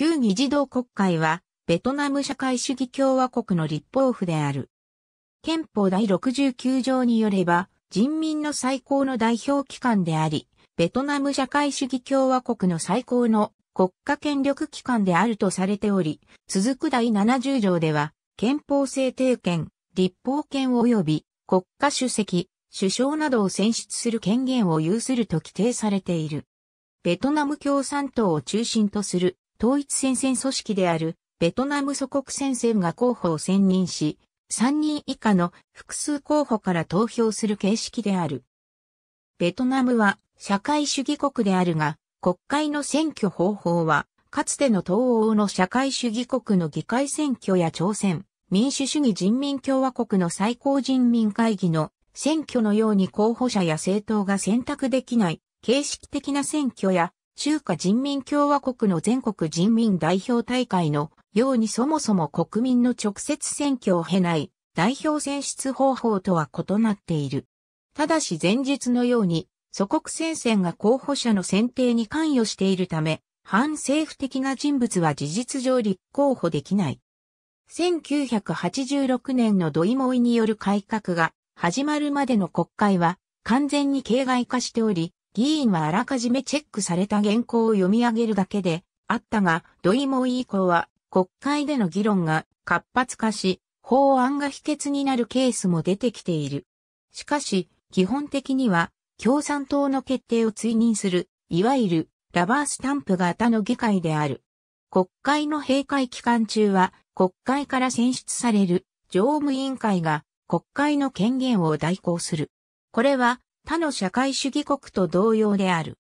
旧議事堂国会は、ベトナム社会主義共和国の立法府である。憲法第69条によれば、人民の最高の代表機関であり、ベトナム社会主義共和国の最高の国家権力機関であるとされており、続く第70条では、憲法制定権、立法権及び国家主席、首相などを選出する権限を有すると規定されている。ベトナム共産党を中心とする統一戦線組織であるベトナム祖国戦線が候補を選任し、3人以下の複数候補から投票する形式である。ベトナムは社会主義国であるが、国会の選挙方法は、かつての東欧の社会主義国の議会選挙や朝鮮、民主主義人民共和国の最高人民会議の選挙のように候補者や政党が選択できない形式的な選挙や中華人民共和国の全国人民代表大会のようにそもそも国民の直接選挙を経ない代表選出方法とは異なっている。ただし前述のように、祖国戦線が候補者の選定に関与しているため、反政府的な人物は事実上立候補できない。1986年の土井萌による改革が始まるまでの国会は完全に形骸化しており、議員はあらかじめチェックされた原稿を読み上げるだけであったが、土井も以降は国会での議論が活発化し、法案が否決になるケースも出てきている。しかし、基本的には共産党の決定を追認する、いわゆるラバースタンプ型の議会である。国会の閉会期間中は国会から選出される常務委員会が国会の権限を代行する。これは他の社会主義国と同様である。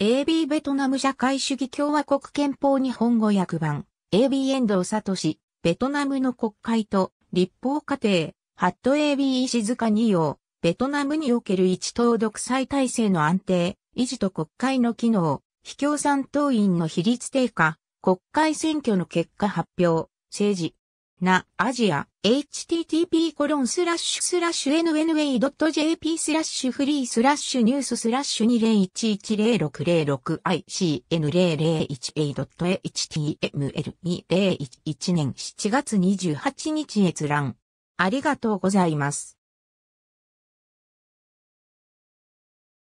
AB ベトナム社会主義共和国憲法日本語訳版 AB 遠藤聡、ベトナムの国会と立法過程、ハット AB 石塚二葉ベトナムにおける一党独裁体制の安定、維持と国会の機能、非共産党員の比率低下、国会選挙の結果発表、政治、な、アジア、http コロンスラッシュスラッシュ nwa.jp スラッシュフリースラッシュニューススラッシュ 20110606ICN001a.html2011 年7月28日閲覧。ありがとうございます。